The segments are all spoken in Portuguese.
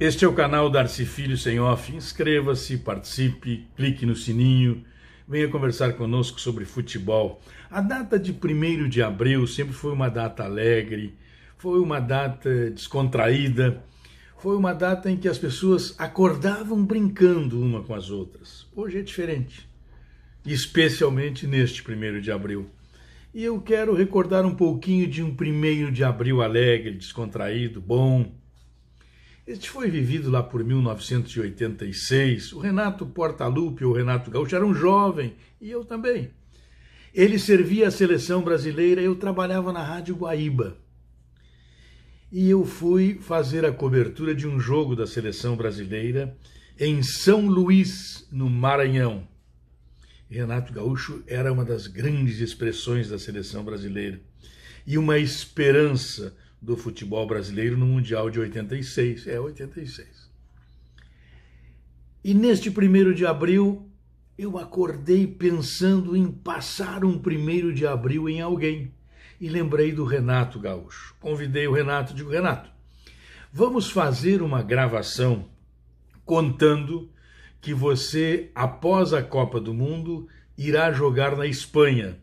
Este é o canal Darcy Filho Sem Off. Inscreva-se, participe, clique no sininho, venha conversar conosco sobre futebol. A data de 1 de abril sempre foi uma data alegre, foi uma data descontraída, foi uma data em que as pessoas acordavam brincando uma com as outras. Hoje é diferente, especialmente neste 1 de abril. E eu quero recordar um pouquinho de um 1 de abril alegre, descontraído, bom este foi vivido lá por 1986. O Renato Portaluppi o Renato Gaúcho era um jovem e eu também. Ele servia a seleção brasileira, eu trabalhava na Rádio Guaíba. E eu fui fazer a cobertura de um jogo da seleção brasileira em São Luís, no Maranhão. Renato Gaúcho era uma das grandes expressões da seleção brasileira e uma esperança do futebol brasileiro no Mundial de 86. É, 86. E neste primeiro de abril, eu acordei pensando em passar um primeiro de abril em alguém. E lembrei do Renato Gaúcho. Convidei o Renato, digo, Renato, vamos fazer uma gravação contando que você, após a Copa do Mundo, irá jogar na Espanha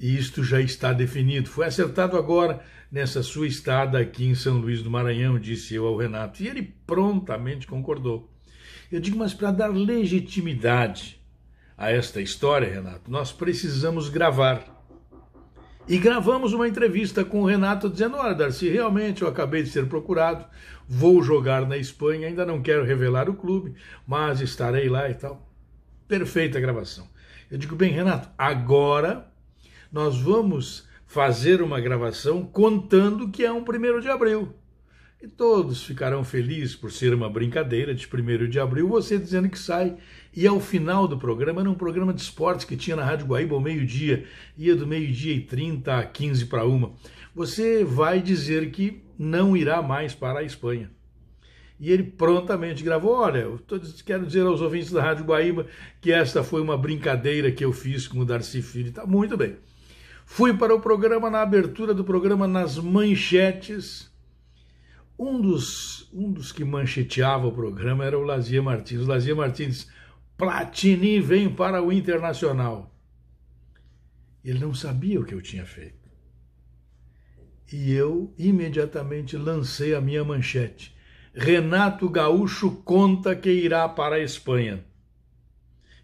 e isto já está definido. Foi acertado agora nessa sua estada aqui em São Luís do Maranhão, disse eu ao Renato, e ele prontamente concordou. Eu digo, mas para dar legitimidade a esta história, Renato, nós precisamos gravar. E gravamos uma entrevista com o Renato dizendo: Olha, Darcy, realmente eu acabei de ser procurado, vou jogar na Espanha, ainda não quero revelar o clube, mas estarei lá e tal. Perfeita gravação. Eu digo: Bem, Renato, agora nós vamos fazer uma gravação contando que é um primeiro de abril. E todos ficarão felizes por ser uma brincadeira de 1 de abril, você dizendo que sai. E ao final do programa, era um programa de esportes que tinha na Rádio Guaíba ao meio-dia, ia do meio-dia e 30 a 15 para uma. Você vai dizer que não irá mais para a Espanha. E ele prontamente gravou: Olha, eu tô, quero dizer aos ouvintes da Rádio Guaíba que esta foi uma brincadeira que eu fiz com o Darcy Filho. Tá muito bem. Fui para o programa na abertura do programa nas manchetes. Um dos, um dos que mancheteava o programa era o Lazia Martins. Lazia Martins, Platini vem para o Internacional. Ele não sabia o que eu tinha feito. E eu imediatamente lancei a minha manchete. Renato Gaúcho conta que irá para a Espanha.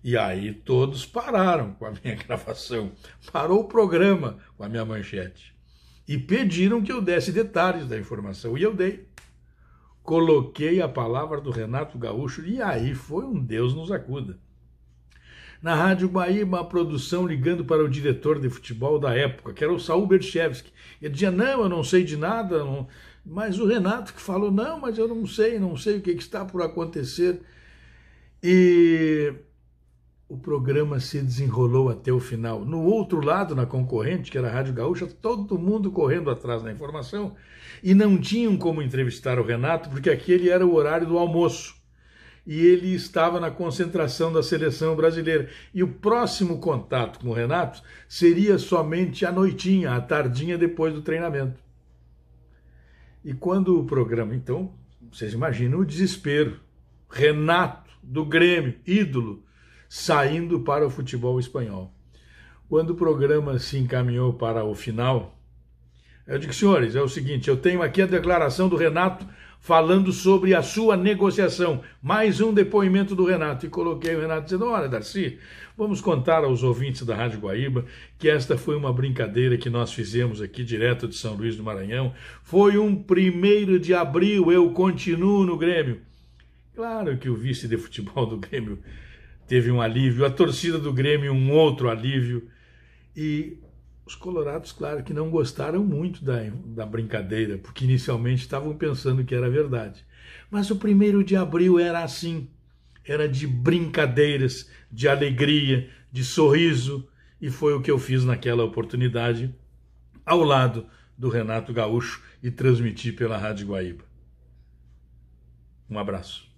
E aí todos pararam com a minha gravação, parou o programa com a minha manchete. E pediram que eu desse detalhes da informação, e eu dei. Coloquei a palavra do Renato Gaúcho, e aí foi um Deus nos acuda. Na Rádio Bahia, uma produção ligando para o diretor de futebol da época, que era o Saul Berchevski. Ele dizia: Não, eu não sei de nada. Não... Mas o Renato que falou: Não, mas eu não sei, não sei o que, que está por acontecer. E o programa se desenrolou até o final. No outro lado, na concorrente, que era a Rádio Gaúcha, todo mundo correndo atrás da informação e não tinham como entrevistar o Renato, porque aquele era o horário do almoço. E ele estava na concentração da seleção brasileira. E o próximo contato com o Renato seria somente à noitinha, à tardinha depois do treinamento. E quando o programa, então, vocês imaginam o desespero. Renato, do Grêmio, ídolo, saindo para o futebol espanhol. Quando o programa se encaminhou para o final, eu digo, senhores, é o seguinte: eu tenho aqui a declaração do Renato falando sobre a sua negociação. Mais um depoimento do Renato. E coloquei o Renato dizendo: Olha, Darcy, vamos contar aos ouvintes da Rádio Guaíba que esta foi uma brincadeira que nós fizemos aqui direto de São Luís do Maranhão. Foi um primeiro de abril, eu continuo no Grêmio. Claro que o vice de futebol do Grêmio teve um alívio, a torcida do Grêmio um outro alívio. E os colorados, claro, que não gostaram muito da, da brincadeira, porque inicialmente estavam pensando que era verdade. Mas o primeiro de abril era assim, era de brincadeiras, de alegria, de sorriso, e foi o que eu fiz naquela oportunidade, ao lado do Renato Gaúcho e transmiti pela Rádio Guaíba. Um abraço.